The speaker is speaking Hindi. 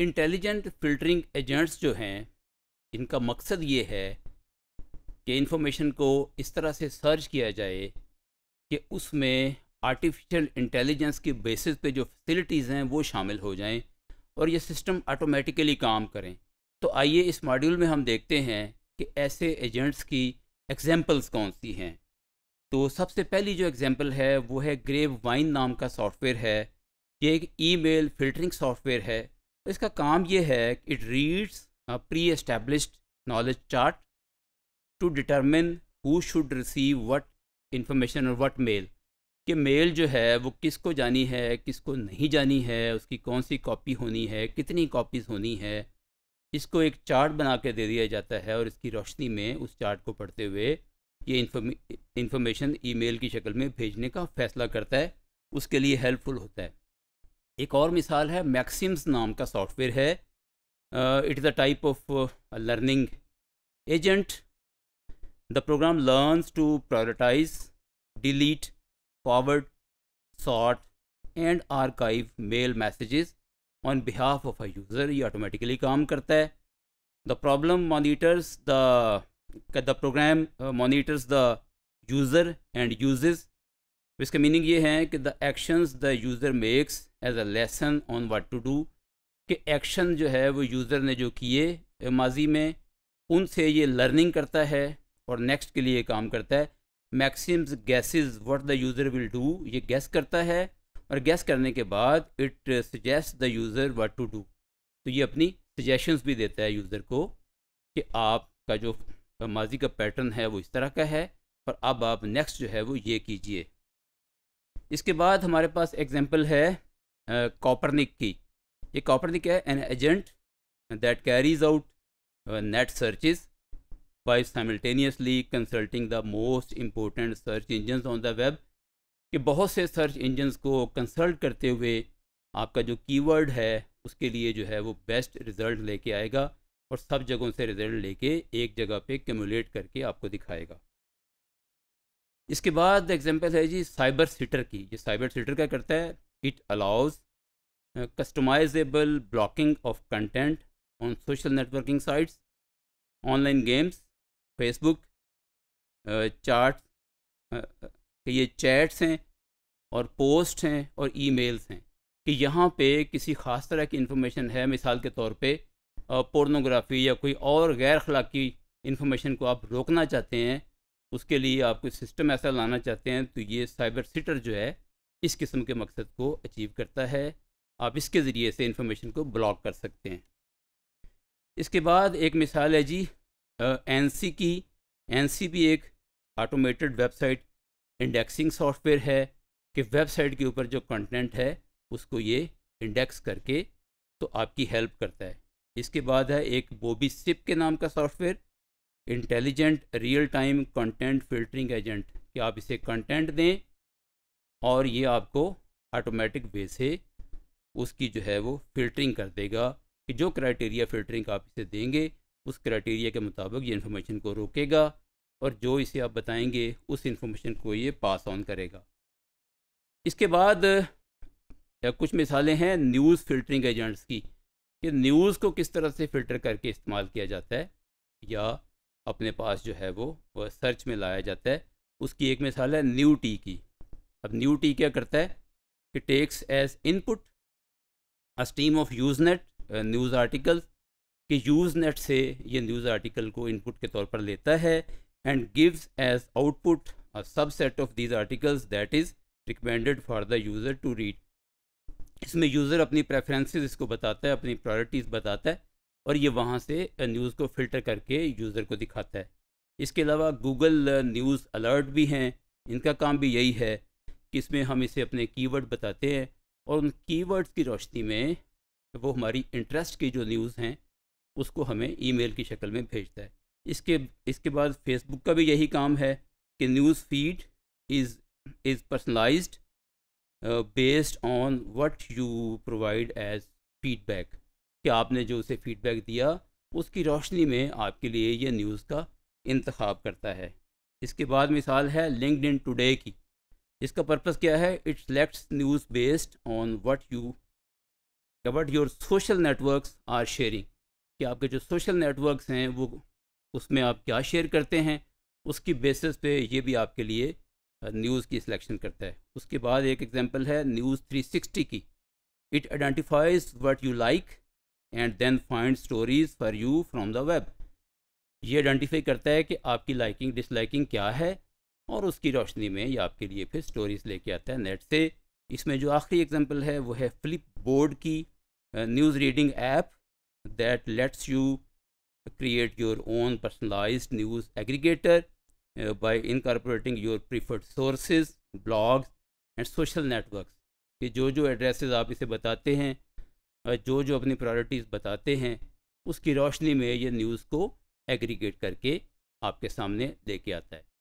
इंटेलिजेंट फिल्टरिंग एजेंट्स जो हैं इनका मकसद ये है कि इंफॉर्मेशन को इस तरह से सर्च किया जाए कि उसमें आर्टिफिशियल इंटेलिजेंस के बेसिस पे जो फैसिलिटीज़ हैं वो शामिल हो जाएं और ये सिस्टम ऑटोमेटिकली काम करें तो आइए इस मॉड्यूल में हम देखते हैं कि ऐसे एजेंट्स की एग्जांपल्स कौन सी हैं तो सबसे पहली जो एग्जांपल है वो है ग्रेव वाइन नाम का सॉफ्टवेयर है ये एक ईमेल फिल्टरिंग सॉफ्टवेयर है तो इसका काम ये है it reads pre established knowledge chart to determine who should receive what information और वट मेल कि मेल जो है वो किसको जानी है किसको नहीं जानी है उसकी कौन सी कॉपी होनी है कितनी कॉपीज़ होनी है इसको एक चार्ट बना के दे दिया जाता है और इसकी रोशनी में उस चार्ट को पढ़ते हुए ये इन्फॉर्मेशन ईमेल की शक्ल में भेजने का फ़ैसला करता है उसके लिए हेल्पफुल होता है एक और मिसाल है मैक्सिम्स नाम का सॉफ्टवेयर है it is a type of learning agent the program learns to prioritise delete forward sort and archive mail messages on behalf of a user ये ऑटोमेटिकली काम करता है the problem monitors the program monitors the user and use तो इसका मीनिंग ये है कि the actions the user makes as a lesson on what to do कि एक्शन जो है वो यूज़र ने जो किए माजी में उनसे ये लर्निंग करता है और नेक्स्ट के लिए काम करता है Maxims guesses what the user will do ये गैस करता है और गैस करने के बाद it suggest the user what to do तो ये अपनी सजेशंस भी देता है यूज़र को कि आपका जो माजी का पैटर्न है वो इस तरह का है और अब आप नेक्स्ट जो है वो ये कीजिए इसके बाद हमारे पास एग्जाम्पल है कॉपरनिक की ये कॉपरनिक है an agent that carries out net searches by simultaneously consulting the most important search engine on the web कि बहुत से सर्च इंजन्स को कंसल्ट करते हुए आपका जो कीवर्ड है उसके लिए जो है वो बेस्ट रिज़ल्ट लेके आएगा और सब जगहों से रिज़ल्ट लेके एक जगह पे क्यूमुलेट करके आपको दिखाएगा इसके बाद एग्जांपल है जी साइबर सीटर की ये साइबर सीटर क्या करता है it allows customisable blocking of content on social networking sites online games Facebook chat कि ये चैट्स हैं और पोस्ट हैं और ईमेल्स हैं कि यहाँ पे किसी ख़ास तरह की इन्फॉर्मेशन है मिसाल के तौर पे पोर्नोग्राफी uh, या कोई और गैर अखलाकी इन्फॉर्मेशन को आप रोकना चाहते हैं उसके लिए आप कोई सिस्टम ऐसा लाना चाहते हैं तो ये साइबर सिटर जो है इस किस्म के मकसद को अचीव करता है आप इसके ज़रिए से इंफॉर्मेशन को ब्लॉक कर सकते हैं इसके बाद एक मिसाल है जी एन की एन भी एक ऑटोमेटेड वेबसाइट इंडेक्सिंग सॉफ्टवेयर है कि वेबसाइट के ऊपर जो कंटेंट है उसको ये इंडेक्स करके तो आपकी हेल्प करता है इसके बाद है एक बोबी सिप के नाम का software intelligent real time content filtering agent कि आप इसे कंटेंट दें और ये आपको ऑटोमेटिक वे से उसकी जो है वो फिल्टरिंग कर देगा कि जो क्राइटेरिया फिल्टरिंग आप इसे देंगे उस क्राइटेरिया के मुताबिक ये इन्फॉर्मेशन को रोकेगा और जो इसे आप बताएंगे उस इन्फॉर्मेशन को ये पास ऑन करेगा इसके बाद कुछ मिसालें हैं न्यूज़ फिल्टरिंग एजेंट्स की कि न्यूज़ को किस तरह से फ़िल्टर करके इस्तेमाल किया जाता है या अपने पास जो है वो सर्च में लाया जाता है उसकी एक मिसाल है न्यू टी की अब न्यू टी क्या करता है uh, कि takes as input a stream of Usenet news article कि यूज़ नेट से ये न्यूज़ आर्टिकल को इनपुट के तौर पर लेता है and gives as output a subset of these articles that is recommended for the user to read इसमें यूज़र अपनी प्रेफरेंसेस इसको बताता है अपनी प्रायोरिटीज़ बताता है और ये वहाँ से न्यूज़ को फिल्टर करके यूज़र को दिखाता है इसके अलावा गूगल न्यूज़ अलर्ट भी हैं इनका काम भी यही है कि इसमें हम इसे अपने कीवर्ड बताते हैं और उन कीवर्ड्स की रोशनी में वो हमारी इंटरेस्ट की जो न्यूज़ हैं उसको हमें ईमेल की शक्ल में भेजता है इसके इसके बाद फेसबुक का भी यही काम है कि news feed is is personalised based on what you provide as feedback कि आपने जो उसे फीडबैक दिया उसकी रोशनी में आपके लिए यह न्यूज़ का इंतखब करता है इसके बाद मिसाल है लिंकड इन टूडे की इसका पर्पज़ क्या है it selects news based on what you what your social networks are sharing कि आपके जो सोशल नेटवर्कस हैं वो उसमें आप क्या शेयर करते हैं उसकी बेसिस पे ये भी आपके लिए न्यूज़ की सिलेक्शन करता है उसके बाद एक एग्जांपल है न्यूज़ 360 की it identifies what you like and then finds stories for you from the web ये आइडेंटिफाई करता है कि आपकी लाइकिंग डिसलाइकिंग क्या है और उसकी रोशनी में ये आपके लिए फिर स्टोरीज लेके आता है नेट से इसमें जो आखिरी एग्जांपल है वो है फ्लिप बोर्ड की news reading app that lets you create your own personalised news aggregator by incorporating your preferred sources blogs and social network कि जो जो एड्रेसेस आप इसे बताते हैं जो जो अपनी प्रायोरिटीज़ बताते हैं उसकी रोशनी में ये न्यूज़ को एग्रीगेट करके आपके सामने लेके आता है